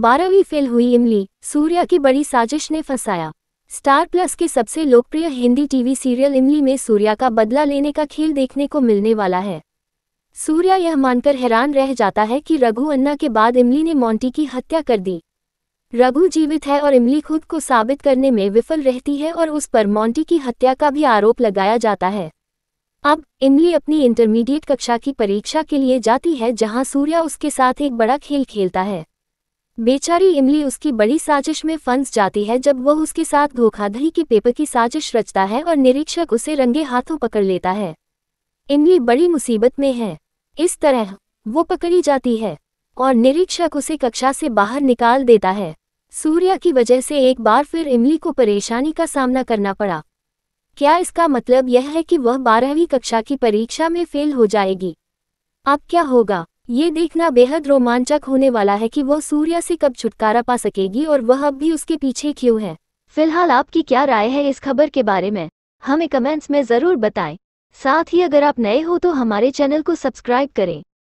बारहवीं फेल हुई इमली सूर्या की बड़ी साजिश ने फंसाया स्टार प्लस के सबसे लोकप्रिय हिंदी टीवी सीरियल इमली में सूर्या का बदला लेने का खेल देखने को मिलने वाला है सूर्या यह मानकर हैरान रह जाता है कि रघु अन्ना के बाद इमली ने मोंटी की हत्या कर दी रघु जीवित है और इमली खुद को साबित करने में विफल रहती है और उस पर मोंटी की हत्या का भी आरोप लगाया जाता है अब इमली अपनी इंटरमीडिएट कक्षा की परीक्षा के लिए जाती है जहां सूर्या उसके साथ एक बड़ा खेल खेलता है बेचारी इमली उसकी बड़ी साजिश में फंस जाती है जब वह उसके साथ धोखाधड़ी के पेपर की साजिश रचता है और निरीक्षक उसे रंगे हाथों पकड़ लेता है इमली बड़ी मुसीबत में है इस तरह वो पकड़ी जाती है और निरीक्षक उसे कक्षा से बाहर निकाल देता है सूर्या की वजह से एक बार फिर इमली को परेशानी का सामना करना पड़ा क्या इसका मतलब यह है कि वह बारहवीं कक्षा की परीक्षा में फेल हो जाएगी अब क्या होगा ये देखना बेहद रोमांचक होने वाला है कि वह सूर्या से कब छुटकारा पा सकेगी और वह अब भी उसके पीछे क्यों है फिलहाल आपकी क्या राय है इस खबर के बारे में हमें कमेंट्स में ज़रूर बताएं साथ ही अगर आप नए हो तो हमारे चैनल को सब्सक्राइब करें